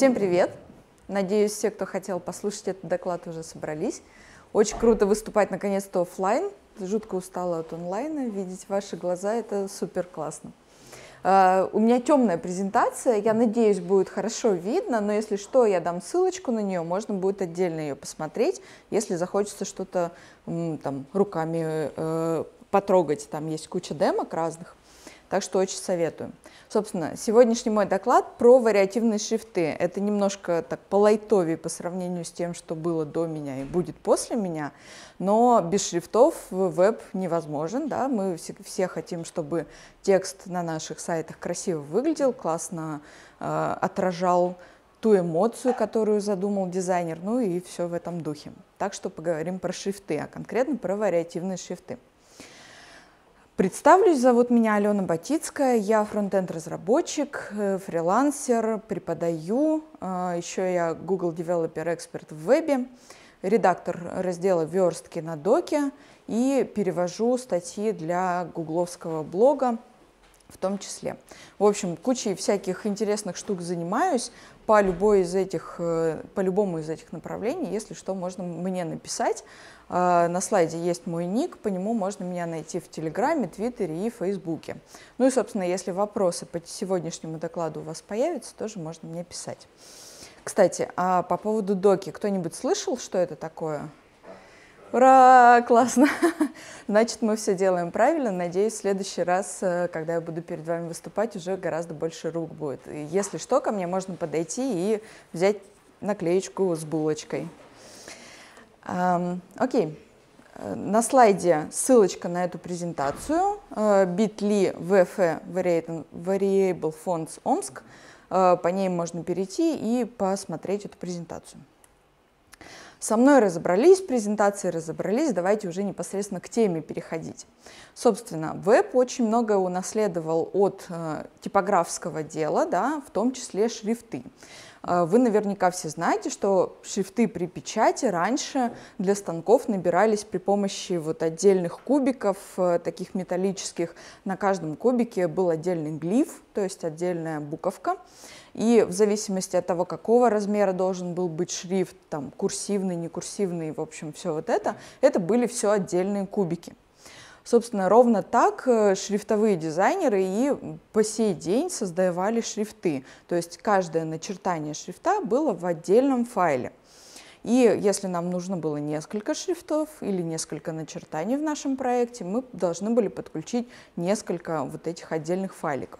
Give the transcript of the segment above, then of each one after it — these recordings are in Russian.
Всем привет! Надеюсь, все, кто хотел послушать этот доклад, уже собрались. Очень круто выступать наконец-то офлайн. Жутко устала от онлайна. Видеть ваши глаза – это супер классно. А, у меня темная презентация, я надеюсь, будет хорошо видно, но если что, я дам ссылочку на нее, можно будет отдельно ее посмотреть, если захочется что-то там руками э, потрогать, там есть куча демок разных так что очень советую. Собственно, сегодняшний мой доклад про вариативные шрифты. Это немножко так полайтовее по сравнению с тем, что было до меня и будет после меня, но без шрифтов веб невозможен, да, мы все, все хотим, чтобы текст на наших сайтах красиво выглядел, классно э, отражал ту эмоцию, которую задумал дизайнер, ну и все в этом духе. Так что поговорим про шрифты, а конкретно про вариативные шрифты. Представлюсь, зовут меня Алена Батицкая, я фронтенд-разработчик, э, фрилансер, преподаю, э, еще я Google Developer Expert в вебе, редактор раздела верстки на доке и перевожу статьи для гугловского блога в том числе. В общем, кучей всяких интересных штук занимаюсь по любой из этих, э, по любому из этих направлений. Если что, можно мне написать. Э, на слайде есть мой ник, по нему можно меня найти в Телеграме, Твиттере и Фейсбуке. Ну и, собственно, если вопросы по сегодняшнему докладу у вас появятся, тоже можно мне писать. Кстати, а по поводу доки, кто-нибудь слышал, что это такое? Ура, классно! Значит, мы все делаем правильно. Надеюсь, в следующий раз, э, когда я буду перед вами выступать, уже гораздо больше рук будет. И если что, ко мне можно подойти и взять наклеечку с булочкой. Эм, окей. Э, на слайде ссылочка на эту презентацию bit.ly VF Variable Fonts Омск. Э, по ней можно перейти и посмотреть эту презентацию. Со мной разобрались, презентации разобрались, давайте уже непосредственно к теме переходить. Собственно, веб очень многое унаследовал от э, типографского дела, да, в том числе шрифты. А, вы наверняка все знаете, что шрифты при печати раньше для станков набирались при помощи вот отдельных кубиков, э, таких металлических. На каждом кубике был отдельный глиф, то есть отдельная буковка. И в зависимости от того, какого размера должен был быть шрифт, там курсивный, некурсивный, в общем, все вот это, это были все отдельные кубики. Собственно, ровно так э, шрифтовые дизайнеры и по сей день создавали шрифты. То есть каждое начертание шрифта было в отдельном файле. И если нам нужно было несколько шрифтов или несколько начертаний в нашем проекте, мы должны были подключить несколько вот этих отдельных файликов.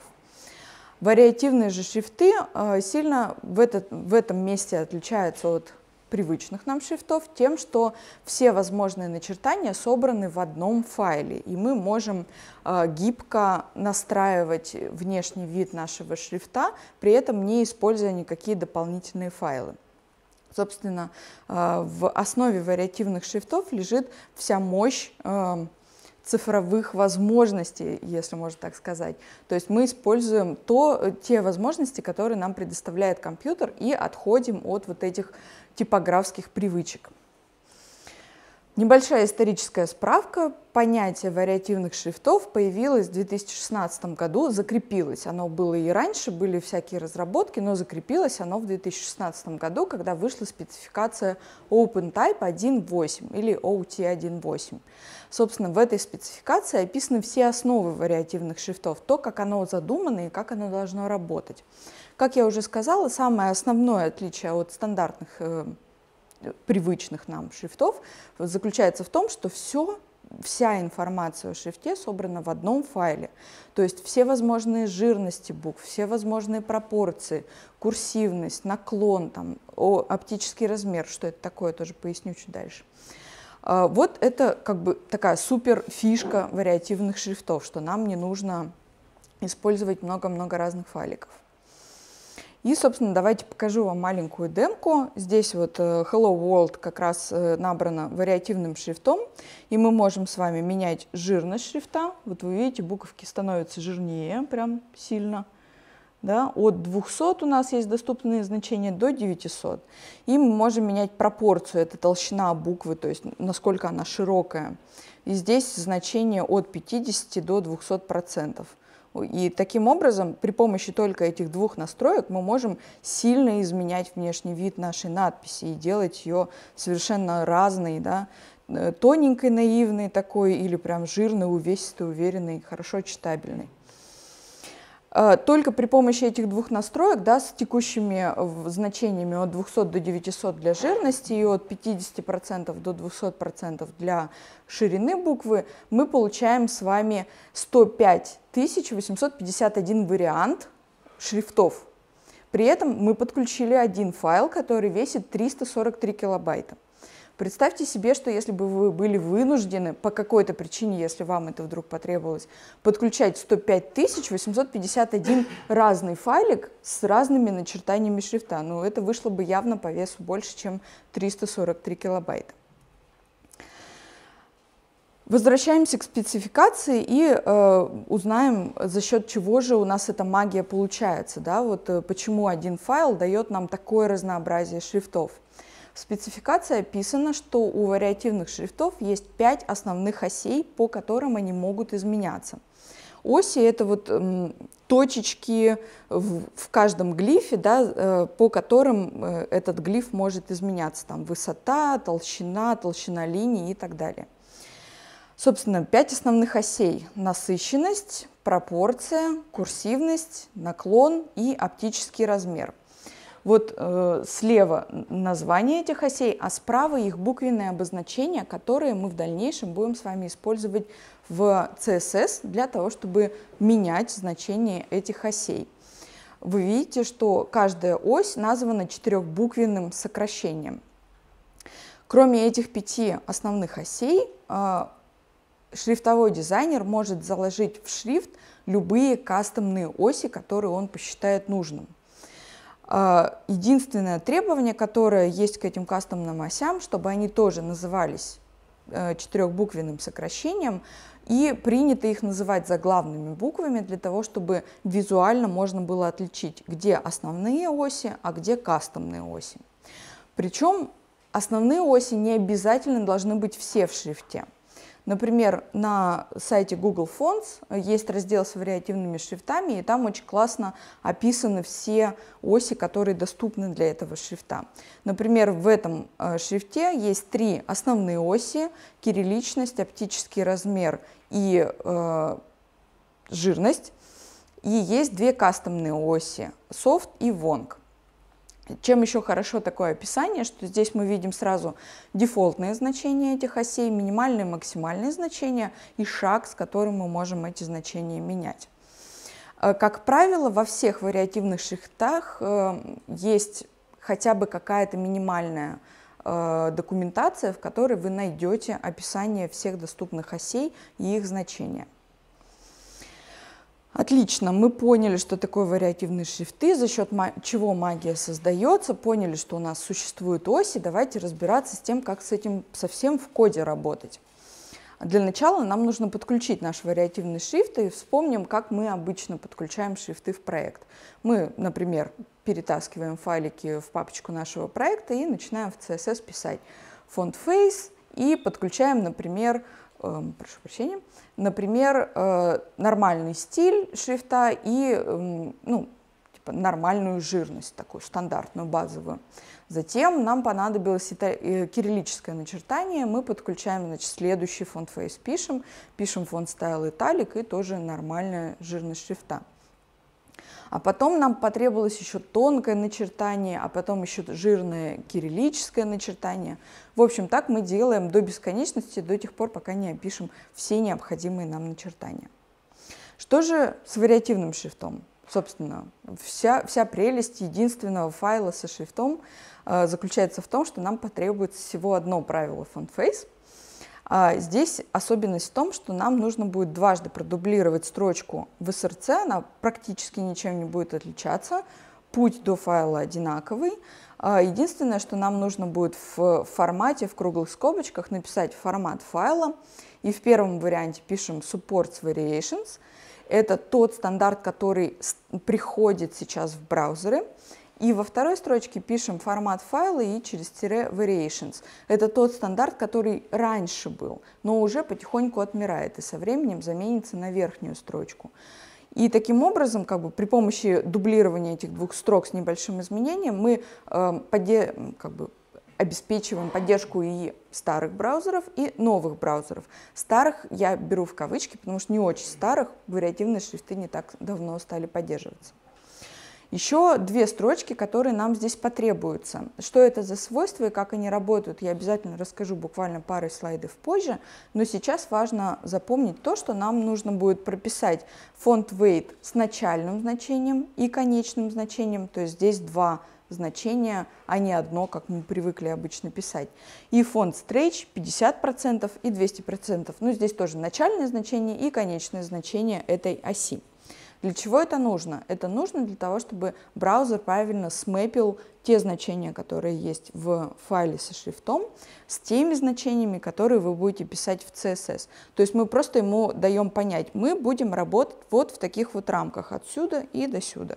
Вариативные же шрифты э, сильно в, этот, в этом месте отличаются от привычных нам шрифтов тем, что все возможные начертания собраны в одном файле, и мы можем э, гибко настраивать внешний вид нашего шрифта, при этом не используя никакие дополнительные файлы. Собственно, э, в основе вариативных шрифтов лежит вся мощь э, цифровых возможностей, если можно так сказать. То есть мы используем то, э, те возможности, которые нам предоставляет компьютер, и отходим от вот этих типографских привычек. Небольшая историческая справка. Понятие вариативных шрифтов появилось в 2016 году, закрепилось. Оно было и раньше, были всякие разработки, но закрепилось оно в 2016 году, когда вышла спецификация OpenType 1.8 или OT 1.8. Собственно, в этой спецификации описаны все основы вариативных шрифтов, то, как оно задумано и как оно должно работать. Как я уже сказала, самое основное отличие от стандартных э, привычных нам шрифтов заключается в том, что все вся информация о шрифте собрана в одном файле. То есть все возможные жирности букв, все возможные пропорции, курсивность, наклон, там, о, оптический размер, что это такое, тоже поясню чуть дальше. А, вот это как бы такая супер фишка вариативных шрифтов, что нам не нужно использовать много-много разных файликов. И, собственно, давайте покажу вам маленькую демку. Здесь вот э, Hello World как раз э, набрано вариативным шрифтом, и мы можем с вами менять жирность шрифта. Вот вы видите, буковки становятся жирнее прям сильно. Да, от 200 у нас есть доступные значения до 900. И мы можем менять пропорцию, это толщина буквы, то есть насколько она широкая. И здесь значение от 50 до 200%. процентов. И таким образом, при помощи только этих двух настроек мы можем сильно изменять внешний вид нашей надписи и делать ее совершенно разной, да, э, тоненькой, наивной такой или прям жирной, увесистой, уверенной, хорошо читабельной. Э, только при помощи этих двух настроек, да, с текущими э, значениями от 200 до 900 для жирности и от 50% до 200% для ширины буквы, мы получаем с вами 105 851 вариант шрифтов. При этом мы подключили один файл, который весит 343 килобайта. Представьте себе, что если бы вы были вынуждены по какой-то причине, если вам это вдруг потребовалось, подключать 105 851 разный файлик с разными начертаниями шрифта. Ну, это вышло бы явно по весу больше, чем 343 килобайта. Возвращаемся к спецификации и э, узнаем, за счет чего же у нас эта магия получается, да, вот э, почему один файл дает нам такое разнообразие шрифтов. Э, в спецификации описано, что у вариативных шрифтов есть 5 основных осей, по которым они могут изменяться. Оси — это вот эм, точечки в, в каждом глифе, да, э, по которым э, этот глиф может изменяться. Там высота, толщина, толщина линии и так далее. Собственно, пять основных осей – насыщенность, пропорция, курсивность, наклон и оптический размер. Вот э, слева название этих осей, а справа их буквенные обозначения, которые мы в дальнейшем будем с вами использовать в CSS для того, чтобы менять значение этих осей. Вы видите, что каждая ось названа четырехбуквенным сокращением. Кроме этих пяти основных осей, э, шрифтовой дизайнер может заложить в шрифт любые кастомные оси, которые он посчитает нужным. А, единственное требование, которое есть к этим кастомным осям, чтобы они тоже назывались э, четырехбуквенным сокращением, и принято их называть заглавными буквами для того, чтобы визуально можно было отличить, где основные оси, а где кастомные оси. Причем основные оси не обязательно должны быть все в шрифте. Например, на сайте Google Fonts есть раздел с вариативными шрифтами, и там очень классно описаны все оси, которые доступны для этого шрифта. Например, в этом э, шрифте есть три основные оси – кирилличность, оптический размер и э, жирность. И есть две кастомные оси – Soft и Wong. Чем еще хорошо такое описание, что здесь мы видим сразу дефолтные значения этих осей, минимальные, максимальные значения и шаг, с которым мы можем эти значения менять. Э, как правило, во всех вариативных шрифтах э, есть хотя бы какая-то минимальная э, документация, в которой вы найдете описание всех доступных осей и их значения. Отлично, мы поняли, что такое вариативные шрифты, за счет чего магия создается, поняли, что у нас существуют оси, давайте разбираться с тем, как с этим совсем в коде работать. Для начала нам нужно подключить наш вариативный шрифт и вспомним, как мы обычно подключаем шрифты в проект. Мы, например, перетаскиваем файлики в папочку нашего проекта и начинаем в CSS писать font face и подключаем, например, Эм, прошу прощения, например, э, нормальный стиль шрифта и эм, ну, типа нормальную жирность, такую стандартную, базовую. Затем нам понадобилось э, кириллическое начертание, мы подключаем значит, следующий фонд face, пишем, пишем фонд style italic и тоже нормальная жирность шрифта. А потом нам потребовалось еще тонкое начертание, а потом еще жирное кириллическое начертание. В общем, так мы делаем до бесконечности, до тех пор, пока не опишем все необходимые нам начертания. Что же с вариативным шрифтом? Собственно, вся, вся прелесть единственного файла со шрифтом э, заключается в том, что нам потребуется всего одно правило FontFace — а, здесь особенность в том, что нам нужно будет дважды продублировать строчку в SRC, она практически ничем не будет отличаться, путь до файла одинаковый. А, единственное, что нам нужно будет в формате, в круглых скобочках написать формат файла, и в первом варианте пишем supports variations, это тот стандарт, который приходит сейчас в браузеры, и во второй строчке пишем формат файла и через тире variations. Это тот стандарт, который раньше был, но уже потихоньку отмирает и со временем заменится на верхнюю строчку. И таким образом, как бы при помощи дублирования этих двух строк с небольшим изменением, мы э, как бы, обеспечиваем поддержку и старых браузеров, и новых браузеров. Старых я беру в кавычки, потому что не очень старых, вариативные шрифты не так давно стали поддерживаться. Еще две строчки, которые нам здесь потребуются. Что это за свойства и как они работают, я обязательно расскажу буквально пару слайдов позже, но сейчас важно запомнить то, что нам нужно будет прописать фонд weight с начальным значением и конечным значением, то есть здесь два значения, а не одно, как мы привыкли обычно писать. И фонд Stretch 50% и 200%. Ну, здесь тоже начальное значение и конечное значение этой оси. Для чего это нужно? Это нужно для того, чтобы браузер правильно смэпил те значения, которые есть в файле со шрифтом, с теми значениями, которые вы будете писать в CSS. То есть мы просто ему даем понять, мы будем работать вот в таких вот рамках, отсюда и до сюда.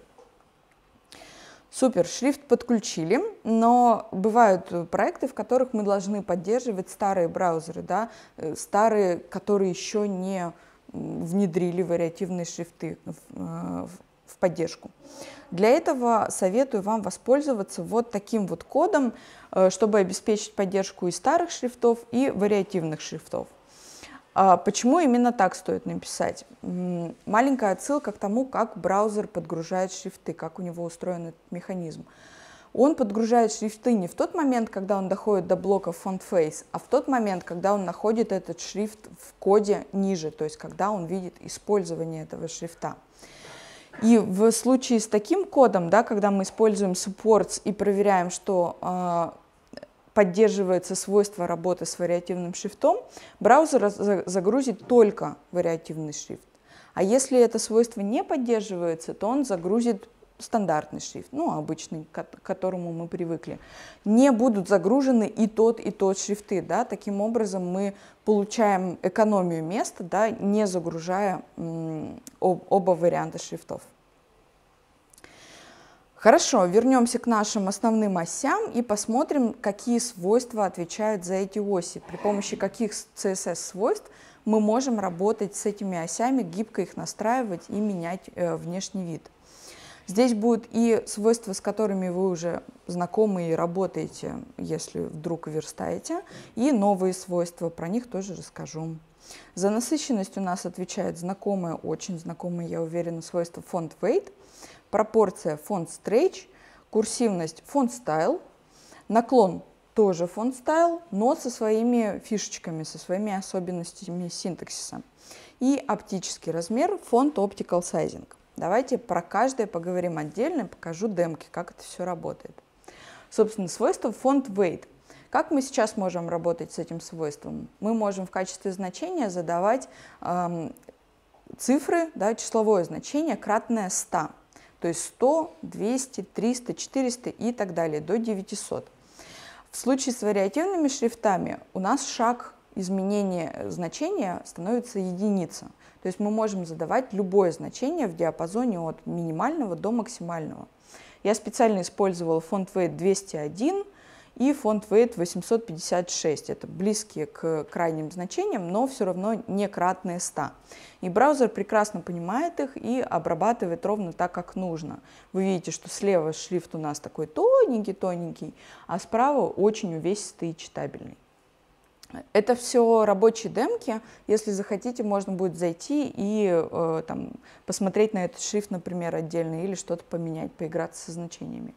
Супер, шрифт подключили, но бывают проекты, в которых мы должны поддерживать старые браузеры, да, э, старые, которые еще не внедрили вариативные шрифты э, в, поддержку. Для этого советую вам воспользоваться вот таким вот кодом, э, чтобы обеспечить поддержку и старых шрифтов, и вариативных шрифтов. А почему именно так стоит написать? Маленькая отсылка к тому, как браузер подгружает шрифты, как у него устроен этот механизм он подгружает шрифты не в тот момент, когда он доходит до блока font-face, а в тот момент, когда он находит этот шрифт в коде ниже, то есть когда он видит использование этого шрифта. И в случае с таким кодом, да, когда мы используем supports и проверяем, что э, поддерживается свойство работы с вариативным шрифтом, браузер загрузит только вариативный шрифт. А если это свойство не поддерживается, то он загрузит стандартный шрифт, ну, обычный, к которому мы привыкли. Не будут загружены и тот, и тот шрифты, да, таким образом мы получаем экономию места, да, не загружая об оба варианта шрифтов. Хорошо, вернемся к нашим основным осям и посмотрим, какие свойства отвечают за эти оси, при помощи каких CSS-свойств мы можем работать с этими осями, гибко их настраивать и менять э, внешний вид. Здесь будут и свойства, с которыми вы уже знакомы и работаете, если вдруг верстаете, и новые свойства, про них тоже расскажу. За насыщенность у нас отвечает знакомое, очень знакомое, я уверена, свойство font weight, пропорция font stretch, курсивность font style, наклон тоже font style, но со своими фишечками, со своими особенностями синтаксиса. И оптический размер font optical sizing. Давайте про каждое поговорим отдельно, покажу демки, как это все работает. Собственно, свойство фонд weight. Как мы сейчас можем работать с этим свойством? Мы можем в качестве значения задавать эм, цифры, да, числовое значение, кратное 100. То есть 100, 200, 300, 400 и так далее, до 900. В случае с вариативными шрифтами у нас шаг изменения э, значения становится единица – то есть мы можем задавать любое значение в диапазоне от минимального до максимального. Я специально использовала фонд Weight 201 и фонд Weight 856. Это близкие к крайним значениям, но все равно не кратные 100. И браузер прекрасно понимает их и обрабатывает ровно так, как нужно. Вы видите, что слева шрифт у нас такой тоненький-тоненький, а справа очень увесистый и читабельный. Это все рабочие демки. Если захотите, можно будет зайти и э, там, посмотреть на этот шрифт, например, отдельно, или что-то поменять, поиграться со значениями.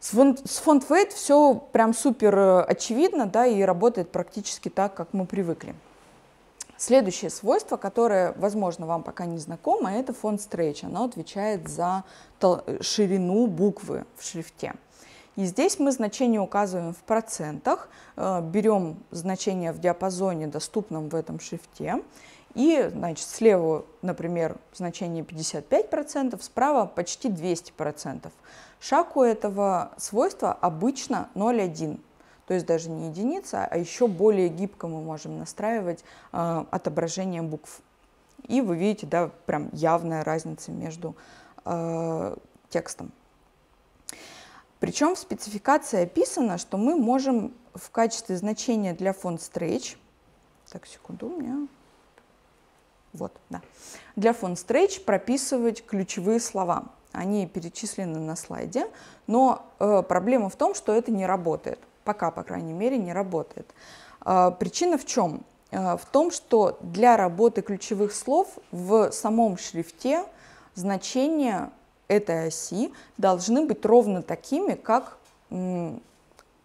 С фонд Weight все прям супер э, очевидно, да, и работает практически так, как мы привыкли. Следующее свойство, которое, возможно, вам пока не знакомо, это фонд Stretch. Оно отвечает за ширину буквы в шрифте. И здесь мы значение указываем в процентах, э, берем значение в диапазоне, доступном в этом шрифте, и, значит, слева, например, значение 55%, справа почти 200%. Шаг у этого свойства обычно 0,1. То есть даже не единица, а еще более гибко мы можем настраивать э, отображение букв. И вы видите, да, прям явная разница между э, текстом. Причем в спецификации описано, что мы можем в качестве значения для фон stretch, так, секунду, у меня, вот, да, для фон stretch прописывать ключевые слова. Они перечислены на слайде, но э, проблема в том, что это не работает. Пока, по крайней мере, не работает. Э, причина в чем? Э, в том, что для работы ключевых слов в самом шрифте значение этой оси должны быть ровно такими, как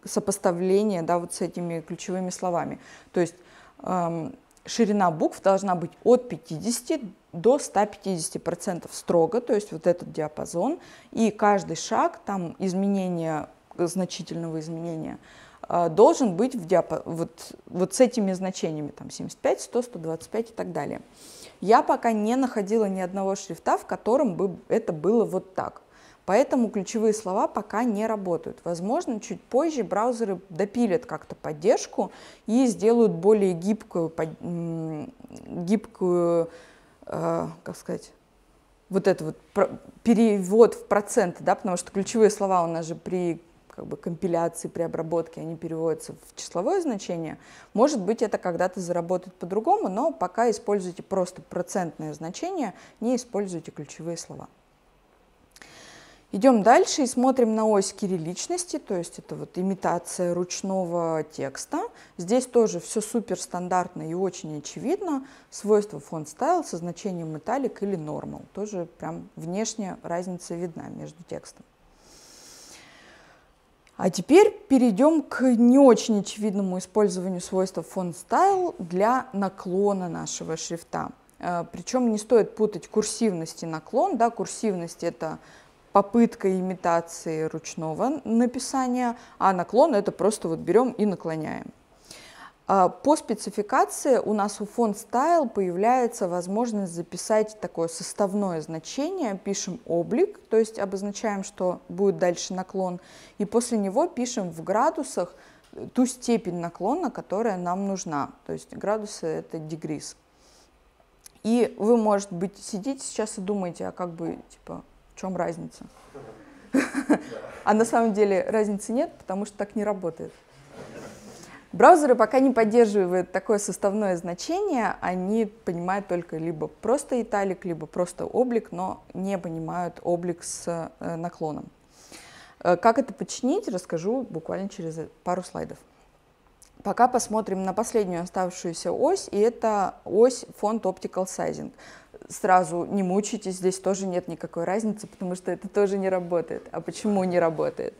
сопоставление да, вот с этими ключевыми словами. То есть эм, ширина букв должна быть от 50 до 150% процентов строго, то есть вот этот диапазон. И каждый шаг, там изменение, э, значительного изменения, э, должен быть в диапа вот, вот с этими значениями, там 75, 100, 125 и так далее. Я пока не находила ни одного шрифта, в котором бы это было вот так. Поэтому ключевые слова пока не работают. Возможно, чуть позже браузеры допилят как-то поддержку и сделают более гибкую, гибкую э, как сказать, вот этот вот перевод в проценты, да, потому что ключевые слова у нас же при как бы компиляции, при обработке они переводятся в числовое значение. Может быть, это когда-то заработает по-другому, но пока используйте просто процентное значение, не используйте ключевые слова. Идем дальше и смотрим на ось кирилличности, то есть это вот имитация ручного текста. Здесь тоже все супер стандартно и очень очевидно. Свойство фон стайл со значением italic или normal. Тоже прям внешне разница видна между текстом. А теперь перейдем к не очень очевидному использованию свойства font style для наклона нашего шрифта. Э, Причем не стоит путать курсивность и наклон. Да, курсивность – это попытка имитации ручного написания, а наклон – это просто вот берем и наклоняем. А, по спецификации у нас у фон стайл появляется возможность записать такое составное значение. Пишем облик, то есть обозначаем, что будет дальше наклон, и после него пишем в градусах ту степень наклона, которая нам нужна. То есть градусы — это дегриз. И вы, может быть, сидите сейчас и думаете, а как бы, типа, в чем разница? А на самом деле разницы нет, потому что так не работает. Браузеры пока не поддерживают такое составное значение, они понимают только либо просто италик, либо просто облик, но не понимают облик с э, наклоном. Э, как это починить, расскажу буквально через пару слайдов. Пока посмотрим на последнюю оставшуюся ось, и это ось фонд Optical Sizing. Сразу не мучайтесь, здесь тоже нет никакой разницы, потому что это тоже не работает. А почему не работает?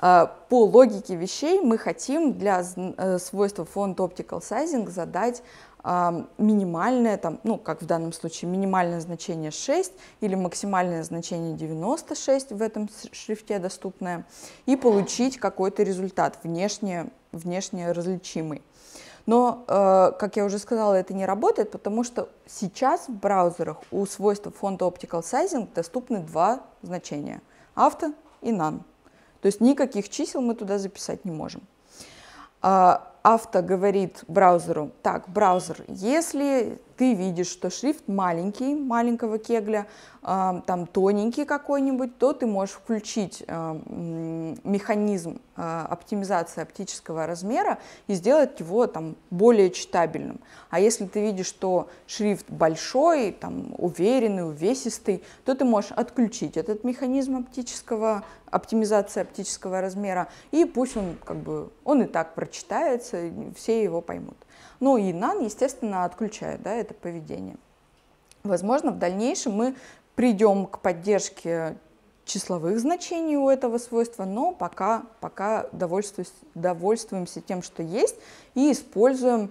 А, по логике вещей мы хотим для э, свойства font optical sizing задать а, минимальное, там, ну, как в данном случае, минимальное значение 6 или максимальное значение 96 в этом шрифте доступное, и получить какой-то результат внешне, внешне различимый. Но, э, как я уже сказала, это не работает, потому что сейчас в браузерах у свойства фонта Optical Sizing доступны два значения – авто и none. То есть никаких чисел мы туда записать не можем. А, авто говорит браузеру, так, браузер, если ты видишь, что шрифт маленький, маленького кегля, а, там тоненький какой-нибудь, то ты можешь включить а, механизм а, оптимизации оптического размера и сделать его там более читабельным. А если ты видишь, что шрифт большой, там уверенный, увесистый, то ты можешь отключить этот механизм оптического оптимизации оптического размера и пусть он как бы он и так прочитает является, все его поймут. Ну и НАН, естественно, отключает да, это поведение. Возможно, в дальнейшем мы придем к поддержке числовых значений у этого свойства, но пока, пока довольствуемся тем, что есть, и используем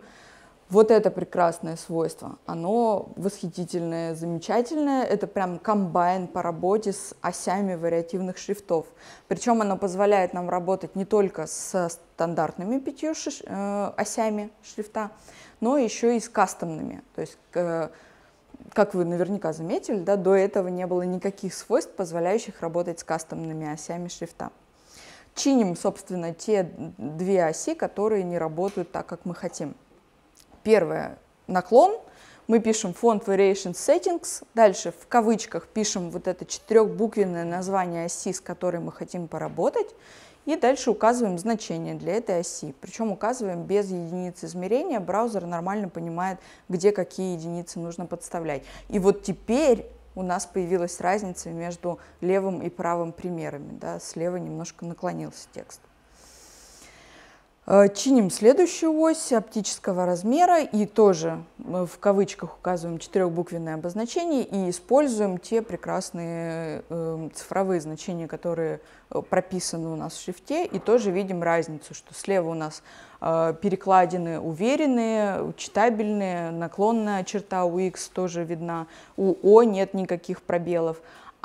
вот это прекрасное свойство. Оно восхитительное, замечательное. Это прям комбайн по работе с осями вариативных шрифтов. Причем оно позволяет нам работать не только с стандартными пятью шиш, э, осями шрифта, но еще и с кастомными. То есть, э, как вы наверняка заметили, да, до этого не было никаких свойств, позволяющих работать с кастомными осями шрифта чиним, собственно, те две оси, которые не работают так, как мы хотим. Первое – наклон. Мы пишем font variation settings. Дальше в кавычках пишем вот это четырехбуквенное название оси, с которой мы хотим поработать. И дальше указываем значение для этой оси. Причем указываем без единиц измерения. Браузер нормально понимает, где какие единицы нужно подставлять. И вот теперь у нас появилась разница между левым и правым примерами. Да? Слева немножко наклонился текст. Э, чиним следующую ось оптического размера и тоже э, в кавычках указываем четырехбуквенное обозначение и используем те прекрасные э, цифровые значения, которые прописаны у нас в шрифте, и тоже видим разницу, что слева у нас перекладины уверенные, читабельные, наклонная черта у X тоже видна, у O нет никаких пробелов,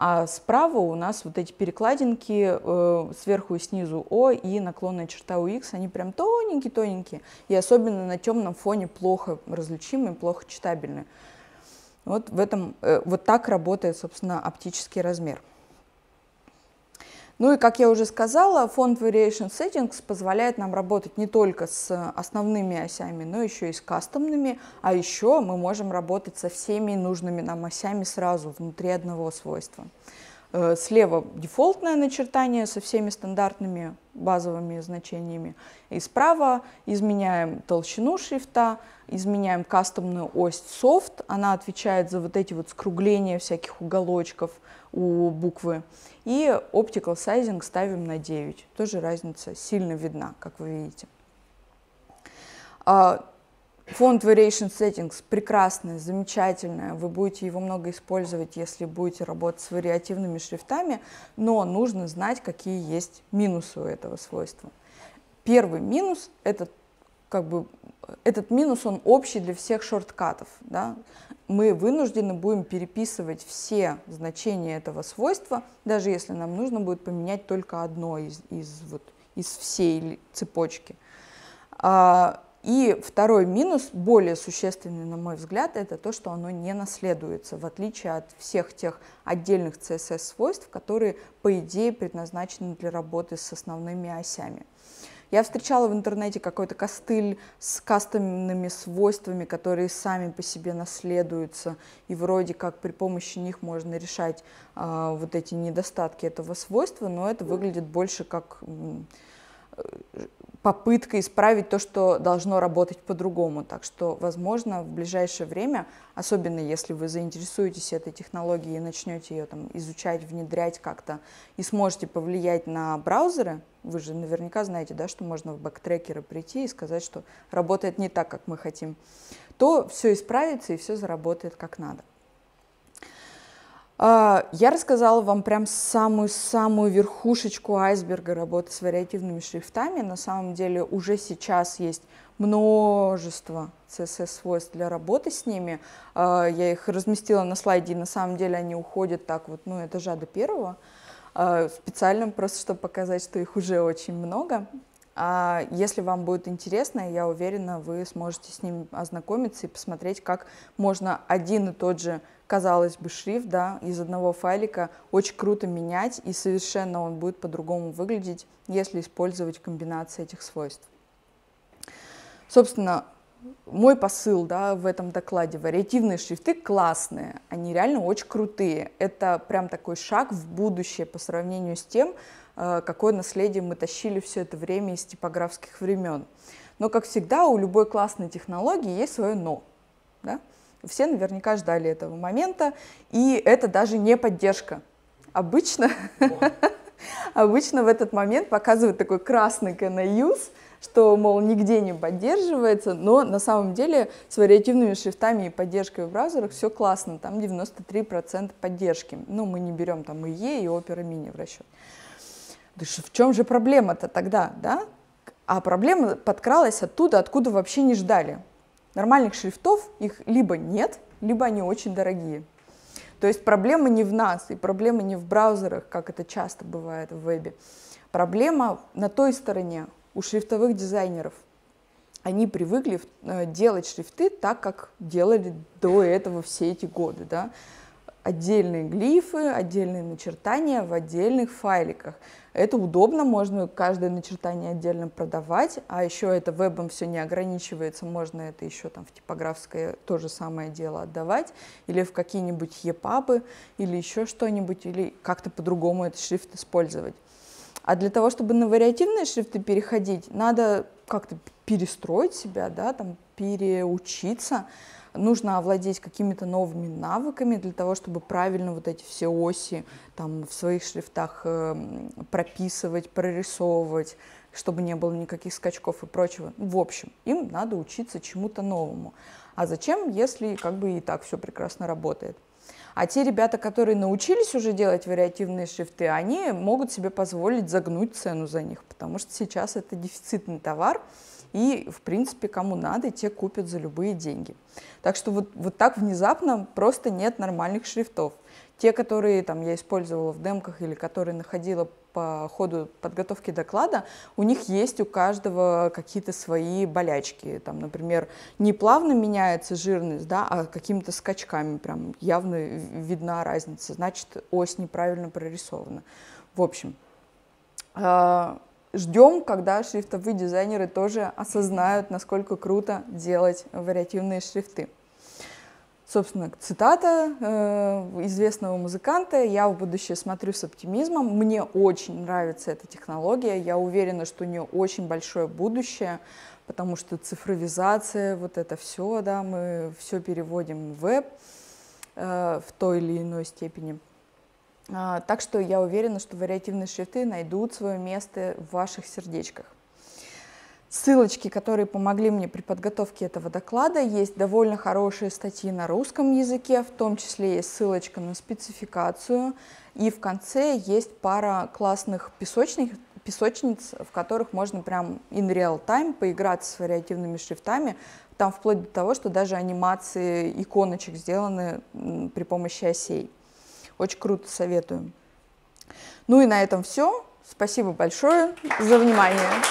а справа у нас вот эти перекладинки э, сверху и снизу О и наклонная черта у X, они прям тоненькие-тоненькие. И особенно на темном фоне плохо различимые, плохо читабельные. Вот, в этом, э, вот так работает, собственно, оптический размер. Ну и, как я уже сказала, фонд Variation Settings позволяет нам работать не только с основными осями, но еще и с кастомными, а еще мы можем работать со всеми нужными нам осями сразу внутри одного свойства. Э, слева дефолтное начертание со всеми стандартными базовыми значениями. И справа изменяем толщину шрифта, изменяем кастомную ось soft. Она отвечает за вот эти вот скругления всяких уголочков у буквы. И optical sizing ставим на 9. Тоже разница сильно видна, как вы видите. А Фонд Variation Settings прекрасный, замечательный, вы будете его много использовать, если будете работать с вариативными шрифтами, но нужно знать, какие есть минусы у этого свойства. Первый минус – это как бы этот минус, он общий для всех шорткатов. Да? Мы вынуждены будем переписывать все значения этого свойства, даже если нам нужно будет поменять только одно из, из, вот, из всей цепочки. А, и второй минус, более существенный, на мой взгляд, это то, что оно не наследуется, в отличие от всех тех отдельных CSS-свойств, которые, по идее, предназначены для работы с основными осями. Я встречала в интернете какой-то костыль с кастомными свойствами, которые сами по себе наследуются, и вроде как при помощи них можно решать э, вот эти недостатки этого свойства, но это выглядит больше как э, попытка исправить то, что должно работать по-другому. Так что, возможно, в ближайшее время, особенно если вы заинтересуетесь этой технологией и начнете ее там, изучать, внедрять как-то, и сможете повлиять на браузеры, вы же наверняка знаете, да, что можно в бэктрекеры прийти и сказать, что работает не так, как мы хотим, то все исправится и все заработает как надо. А, я рассказала вам прям самую-самую верхушечку айсберга работы с вариативными шрифтами. На самом деле уже сейчас есть множество CSS-свойств для работы с ними. А, я их разместила на слайде, и на самом деле они уходят так вот, ну, это жада первого. А, специально просто, чтобы показать, что их уже очень много. А если вам будет интересно, я уверена, вы сможете с ним ознакомиться и посмотреть, как можно один и тот же, казалось бы, шрифт да, из одного файлика очень круто менять, и совершенно он будет по-другому выглядеть, если использовать комбинации этих свойств. Собственно, мой посыл да, в этом докладе. Вариативные шрифты классные, они реально очень крутые. Это прям такой шаг в будущее по сравнению с тем, Э, какое наследие мы тащили все это время из типографских времен. Но, как всегда, у любой классной технологии есть свое «но». Да? Все наверняка ждали этого момента, и это даже не поддержка. Обычно, обычно в этот момент показывают такой красный can что, мол, нигде не поддерживается, но на самом деле с вариативными шрифтами и поддержкой в браузерах все классно, там 93% поддержки. Ну, мы не берем там и Е, и Opera Mini в расчет в чем же проблема-то тогда, да? А проблема подкралась оттуда, откуда вообще не ждали. Нормальных шрифтов их либо нет, либо они очень дорогие. То есть проблема не в нас, и проблема не в браузерах, как это часто бывает в вебе. Проблема на той стороне, у шрифтовых дизайнеров. Они привыкли э, делать шрифты так, как делали до этого все эти годы, да отдельные глифы, отдельные начертания в отдельных файликах. Это удобно, можно каждое начертание отдельно продавать, а еще это вебом все не ограничивается, можно это еще там в типографское то же самое дело отдавать, или в какие-нибудь епабы, или еще что-нибудь, или как-то по-другому этот шрифт использовать. А для того, чтобы на вариативные шрифты переходить, надо как-то перестроить себя, да, там, переучиться, нужно овладеть какими-то новыми навыками для того, чтобы правильно вот эти все оси там в своих шрифтах э, прописывать, прорисовывать, чтобы не было никаких скачков и прочего. В общем, им надо учиться чему-то новому. А зачем, если как бы и так все прекрасно работает? А те ребята, которые научились уже делать вариативные шрифты, они могут себе позволить загнуть цену за них, потому что сейчас это дефицитный товар, и, в принципе, кому надо, те купят за любые деньги. Так что вот, вот так внезапно просто нет нормальных шрифтов. Те, которые там, я использовала в демках или которые находила по ходу подготовки доклада, у них есть у каждого какие-то свои болячки. Там, например, не плавно меняется жирность, да, а какими-то скачками прям явно видна разница. Значит, ось неправильно прорисована. В общем, а, Ждем, когда шрифтовые дизайнеры тоже осознают, насколько круто делать вариативные шрифты. Собственно, цитата э, известного музыканта «Я в будущее смотрю с оптимизмом». Мне очень нравится эта технология. Я уверена, что у нее очень большое будущее, потому что цифровизация, вот это все, да, мы все переводим в веб э, в той или иной степени – а, так что я уверена, что вариативные шрифты найдут свое место в ваших сердечках. Ссылочки, которые помогли мне при подготовке этого доклада, есть довольно хорошие статьи на русском языке, в том числе есть ссылочка на спецификацию, и в конце есть пара классных песочных, песочниц, в которых можно прям in real time поиграться с вариативными шрифтами, там вплоть до того, что даже анимации иконочек сделаны при помощи осей. Очень круто советую. Ну и на этом все. Спасибо большое за внимание.